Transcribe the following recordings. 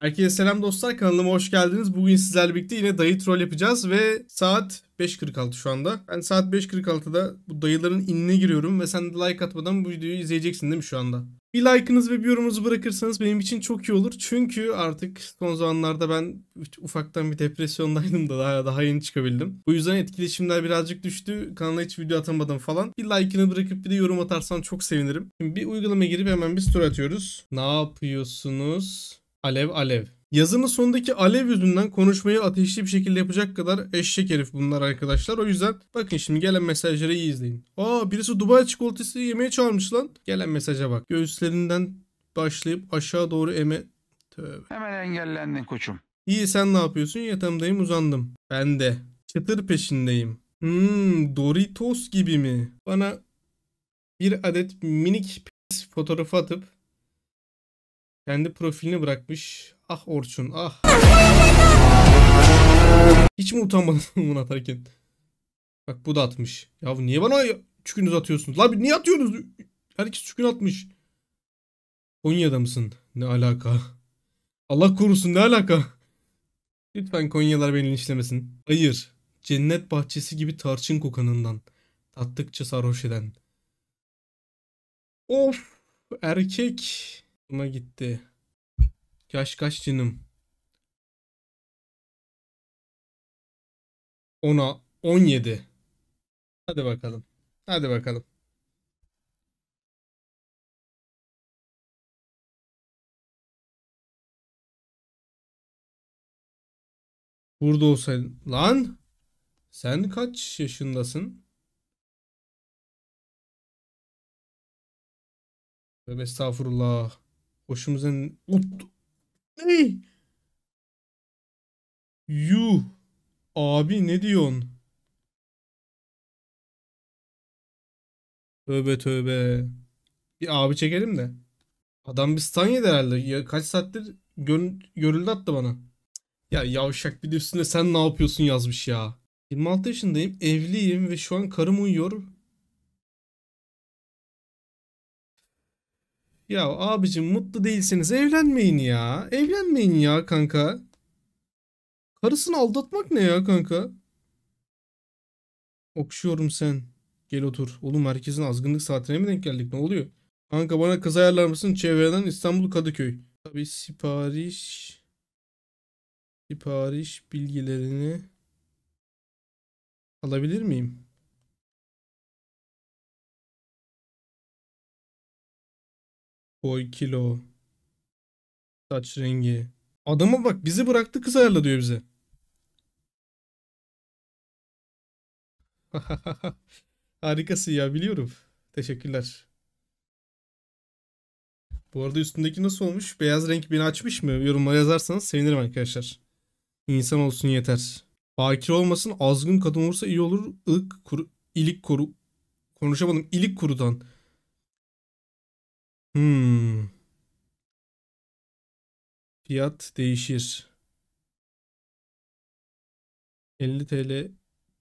Herkese selam dostlar kanalıma hoş geldiniz. Bugün sizlerle birlikte yine dayı troll yapacağız ve saat 5.46 şu anda. Ben saat 5.46'da bu dayıların inine giriyorum ve sen de like atmadan bu videoyu izleyeceksin değil mi şu anda? Bir like'ınız ve bir yorumunuzu bırakırsanız benim için çok iyi olur. Çünkü artık son zamanlarda ben ufaktan bir depresyondaydım da daha, daha yeni çıkabildim. Bu yüzden etkileşimler birazcık düştü. Kanala hiç video atamadım falan. Bir like'ını bırakıp bir de yorum atarsan çok sevinirim. Şimdi bir uygulamaya girip hemen bir story atıyoruz. Ne yapıyorsunuz? Alev alev. Yazımın sonundaki alev yüzünden konuşmayı ateşli bir şekilde yapacak kadar eşek herif bunlar arkadaşlar. O yüzden bakın şimdi gelen mesajları iyi izleyin. Aa birisi Dubai çikolatası yemeye çağırmış lan. Gelen mesaja bak. Göğüslerinden başlayıp aşağı doğru eme... Tövbe. Hemen engellendin koçum. İyi sen ne yapıyorsun? yatamdayım uzandım. Ben de. Çıtır peşindeyim. Hmm Doritos gibi mi? Bana bir adet minik fotoğrafı atıp kendi profilini bırakmış. Ah Orçun ah. Hiç mi utanmadın bunu atarken? Bak bu da atmış. Ya niye bana çükünüz atıyorsunuz? Lan niye atıyorsunuz? Herkes çükün atmış. Konya'da mısın? Ne alaka? Allah korusun ne alaka? Lütfen Konyalar beni linçlemesin. Hayır. Cennet bahçesi gibi tarçın kokanından. Tattıkça sarhoş eden. Of erkek. Hoşuma gitti. Kaş kaş canım? 10'a 17. Hadi bakalım. Hadi bakalım. Burada olsaydın. Lan! Sen kaç yaşındasın? Tövbe estağfurullah. Hoşumuza... Ut... Ney? Yuh. Abi ne diyorsun? Tövbe tövbe. Bir abi çekelim de. Adam bir stun yedi herhalde. Ya, kaç saattir gön görüldü attı bana. Ya yavşak bir de üstüne sen ne yapıyorsun yazmış ya. 26 yaşındayım, evliyim ve şu an karım uyuyor Ya abicim mutlu değilseniz evlenmeyin ya. Evlenmeyin ya kanka. Karısını aldatmak ne ya kanka? Okşuyorum sen. Gel otur. Oğlum herkesin azgınlık saatine mi denk geldik? Ne oluyor? Kanka bana kız ayarlar mısın? Çevreden İstanbul Kadıköy. Tabi sipariş... Sipariş bilgilerini alabilir miyim? Boy, kilo, saç rengi. Adama bak bizi bıraktı kız ayarla diyor bize. Harikası ya biliyorum. Teşekkürler. Bu arada üstündeki nasıl olmuş? Beyaz renk beni açmış mı? Yorumlara yazarsanız sevinirim arkadaşlar. İnsan olsun yeter. Bakir olmasın azgın kadın olursa iyi olur. Ik kuru, ilik kuru. Konuşamadım. İlik kurudan. Hmm. Fiyat değişir. 50 TL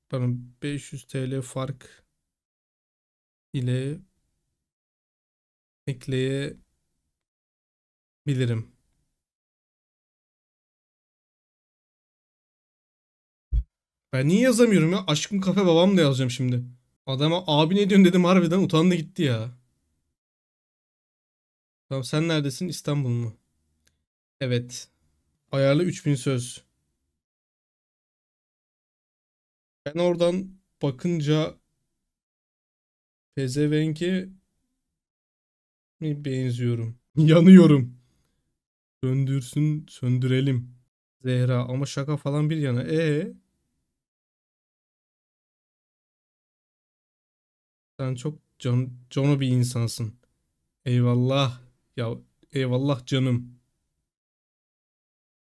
pardon 500 TL fark ile ekleyebilirim. Ben niye yazamıyorum ya? Aşkım kafe babam da yazacağım şimdi. Adama abi ne diyorsun dedim harbiden utandı gitti ya. Tamam sen neredesin? İstanbul mu? Evet. Ayarlı 3000 söz. Ben oradan bakınca pezevenke mi benziyorum? Yanıyorum. Söndürsün, söndürelim. Zehra ama şaka falan bir yana. E Sen çok can, cano bir insansın. Eyvallah. Ya eyvallah canım.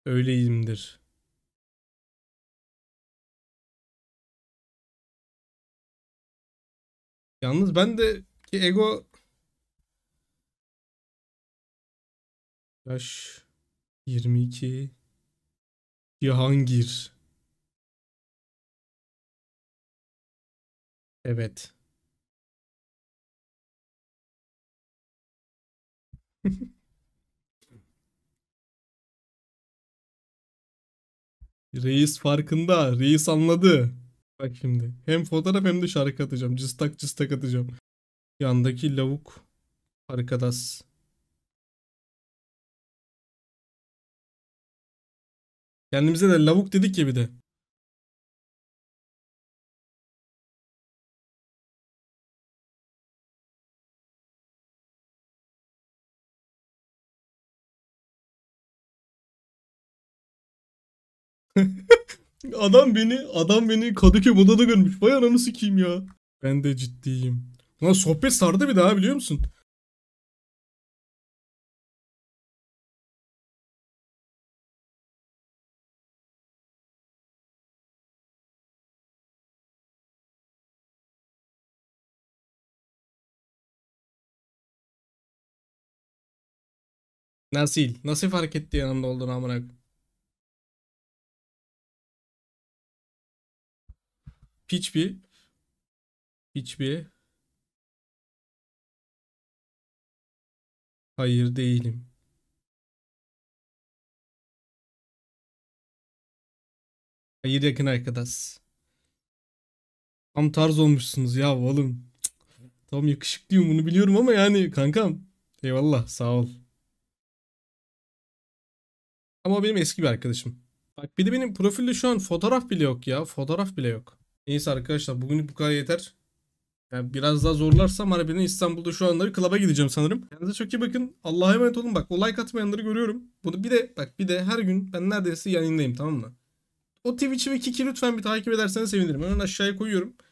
Öyleyimdir. Yalnız ben de ki ego yaş 22 Cihangir Evet. Reis farkında. Reis anladı. Bak şimdi. Hem fotoğraf hem de şarkı atacağım. Cıstak cıstak atacağım. Yandaki lavuk arkadaş. Kendimize de lavuk dedik ya bir de. adam beni adam beni Kadıköy modada görmüş. Vay ananı sikeyim ya. Ben de ciddiyim. Lan sohbet sardı bir daha biliyor musun? Nasil. Nasıl fark etti yanımda olduğunu amına hiçbir hiçbir hayır değilim. Hayır yakın arkadaş. Tam tarz olmuşsunuz ya oğlum. Tam yakışıklıyım bunu biliyorum ama yani kankam. Eyvallah sağ ol. Ama benim eski bir arkadaşım. Bak bir de benim profilde şu an fotoğraf bile yok ya. Fotoğraf bile yok. Neyse arkadaşlar bugünlük bu kadar yeter. Yani biraz daha zorlarsam harbiden İstanbul'da şu anları klaba gideceğim sanırım. Kendinize çok iyi bakın. Allah'a emanet olun. Bak o like atmayanları görüyorum. Bunu bir de bak bir de her gün ben neredeyse yayındayım tamam mı? O Twitch'i ve Kiki lütfen bir takip ederseniz sevinirim. Hemen aşağıya koyuyorum.